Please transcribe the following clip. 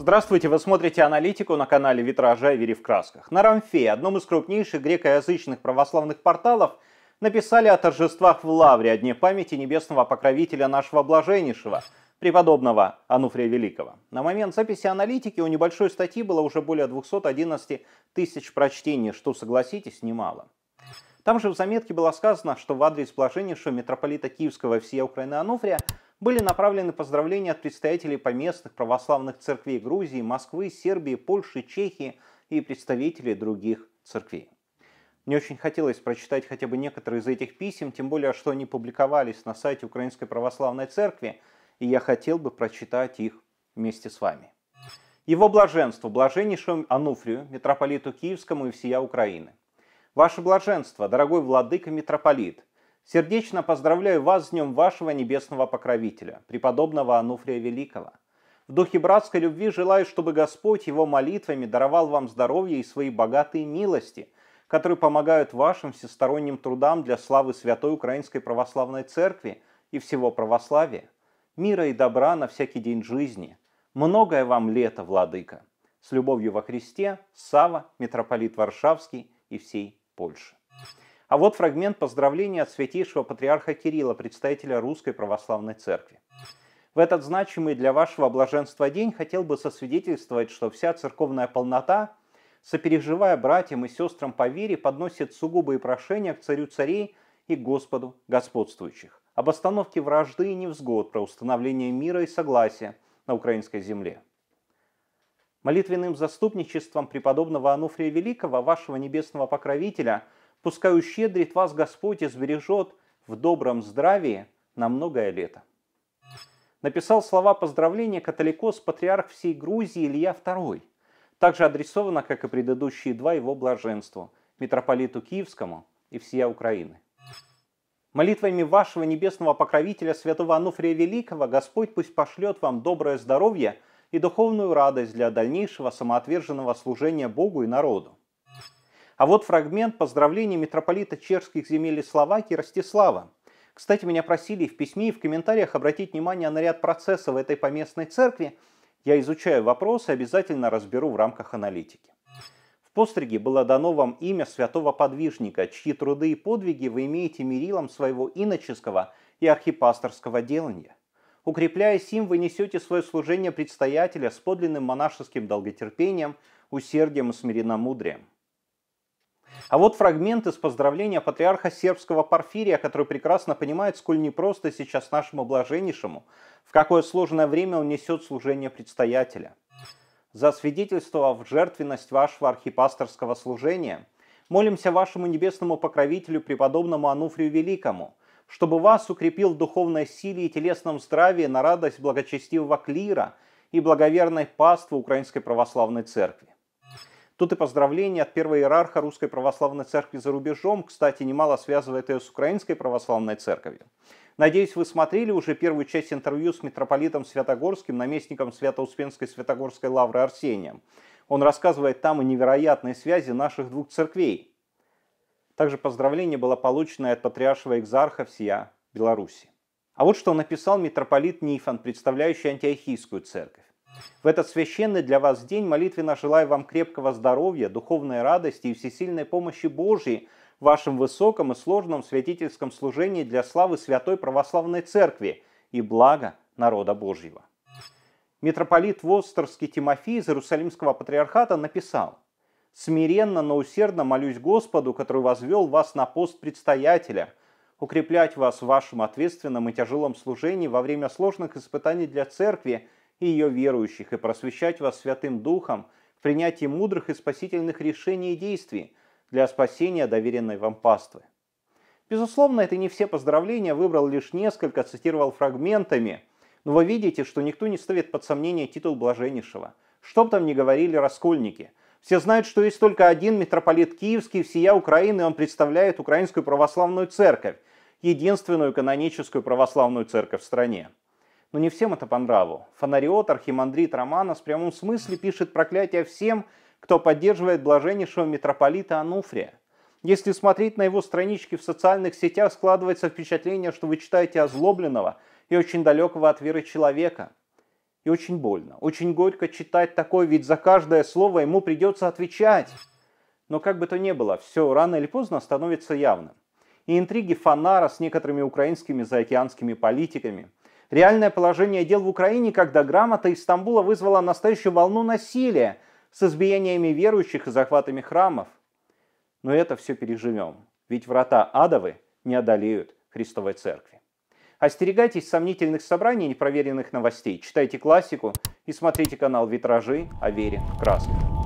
Здравствуйте, вы смотрите аналитику на канале Витража Вери в красках. На Рамфе, одном из крупнейших грекоязычных православных порталов, написали о торжествах в Лавре, о дне памяти небесного покровителя нашего блаженнейшего, преподобного Ануфрия Великого. На момент записи аналитики у небольшой статьи было уже более 211 тысяч прочтений, что, согласитесь, немало. Там же в заметке было сказано, что в адрес блаженнейшего митрополита Киевского и всея Украины Ануфрия были направлены поздравления от представителей поместных православных церквей Грузии, Москвы, Сербии, Польши, Чехии и представителей других церквей. Мне очень хотелось прочитать хотя бы некоторые из этих писем, тем более, что они публиковались на сайте Украинской Православной Церкви, и я хотел бы прочитать их вместе с вами. Его блаженство, блаженнейшему Ануфрию, митрополиту Киевскому и всея Украины. Ваше блаженство, дорогой владыка митрополит, Сердечно поздравляю вас с днем вашего небесного покровителя, преподобного Ануфрия Великого. В духе братской любви желаю, чтобы Господь его молитвами даровал вам здоровье и свои богатые милости, которые помогают вашим всесторонним трудам для славы Святой Украинской Православной Церкви и всего православия. Мира и добра на всякий день жизни. Многое вам лето, Владыка. С любовью во Христе, Сава, митрополит Варшавский и всей Польши. А вот фрагмент поздравления от святейшего патриарха Кирилла, представителя Русской Православной Церкви. В этот значимый для вашего блаженства день хотел бы сосвидетельствовать, что вся церковная полнота, сопереживая братьям и сестрам по вере, подносит сугубые прошения к царю царей и Господу господствующих об остановке вражды и невзгод, про установление мира и согласия на украинской земле. Молитвенным заступничеством преподобного Ануфрия Великого, вашего небесного покровителя – Пускай ущедрит вас Господь и сбережет в добром здравии на многое лето. Написал слова поздравления католикос патриарх всей Грузии Илья II. Также адресовано, как и предыдущие два его блаженству, митрополиту Киевскому и всея Украины. Молитвами вашего небесного покровителя, святого Ануфрия Великого, Господь пусть пошлет вам доброе здоровье и духовную радость для дальнейшего самоотверженного служения Богу и народу. А вот фрагмент поздравления митрополита чешских земель и Словакии Ростислава. Кстати, меня просили в письме и в комментариях обратить внимание на ряд процессов этой поместной церкви. Я изучаю вопросы, обязательно разберу в рамках аналитики. В постриге было дано вам имя святого подвижника, чьи труды и подвиги вы имеете мерилом своего иноческого и архипасторского делания. Укрепляя сим, вы несете свое служение предстоятеля с подлинным монашеским долготерпением, усердием и смиренномудрием. А вот фрагмент из поздравления патриарха сербского Порфирия, который прекрасно понимает, сколь непросто сейчас нашему блаженнейшему, в какое сложное время он несет служение предстоятеля. За Засвидетельствовав жертвенность вашего архипасторского служения, молимся вашему небесному покровителю, преподобному Ануфрию Великому, чтобы вас укрепил в духовной силе и телесном здравии на радость благочестивого клира и благоверной паствы Украинской Православной Церкви. Тут и поздравления от первого иерарха Русской Православной Церкви за рубежом, кстати, немало связывает ее с Украинской Православной Церковью. Надеюсь, вы смотрели уже первую часть интервью с митрополитом Святогорским, наместником Свято-Успенской Святогорской лавры Арсением. Он рассказывает там о невероятной связи наших двух церквей. Также поздравление было получено от патриаршего экзарха всея Беларуси. А вот что написал митрополит Нифон, представляющий антиохийскую церковь. В этот священный для вас день молитвенно желаю вам крепкого здоровья, духовной радости и всесильной помощи Божьей в вашем высоком и сложном святительском служении для славы Святой Православной Церкви и блага народа Божьего. Митрополит Востерский Тимофей из Иерусалимского патриархата написал «Смиренно, но усердно молюсь Господу, который возвел вас на пост предстоятеля, укреплять вас в вашем ответственном и тяжелом служении во время сложных испытаний для Церкви – и ее верующих и просвещать вас Святым Духом в принятии мудрых и спасительных решений и действий для спасения доверенной вам паствы. Безусловно, это не все поздравления, выбрал лишь несколько, цитировал фрагментами, но вы видите, что никто не ставит под сомнение титул блаженнейшего. Что бы там ни говорили раскольники. Все знают, что есть только один митрополит Киевский, всея Украины, он представляет Украинскую Православную Церковь, единственную каноническую православную церковь в стране. Но не всем это по нраву. Фонариот архимандрит Романов в прямом смысле пишет проклятие всем, кто поддерживает блаженнейшего митрополита Ануфрия. Если смотреть на его странички в социальных сетях, складывается впечатление, что вы читаете озлобленного и очень далекого от веры человека. И очень больно, очень горько читать такое, ведь за каждое слово ему придется отвечать. Но как бы то ни было, все рано или поздно становится явным. И интриги фонара с некоторыми украинскими заокеанскими политиками – Реальное положение дел в Украине, когда грамота из Стамбула вызвала настоящую волну насилия с избиениями верующих и захватами храмов. Но это все переживем, ведь врата адовы не одолеют Христовой Церкви. Остерегайтесь сомнительных собраний и непроверенных новостей, читайте классику и смотрите канал «Витражи» о вере в красках.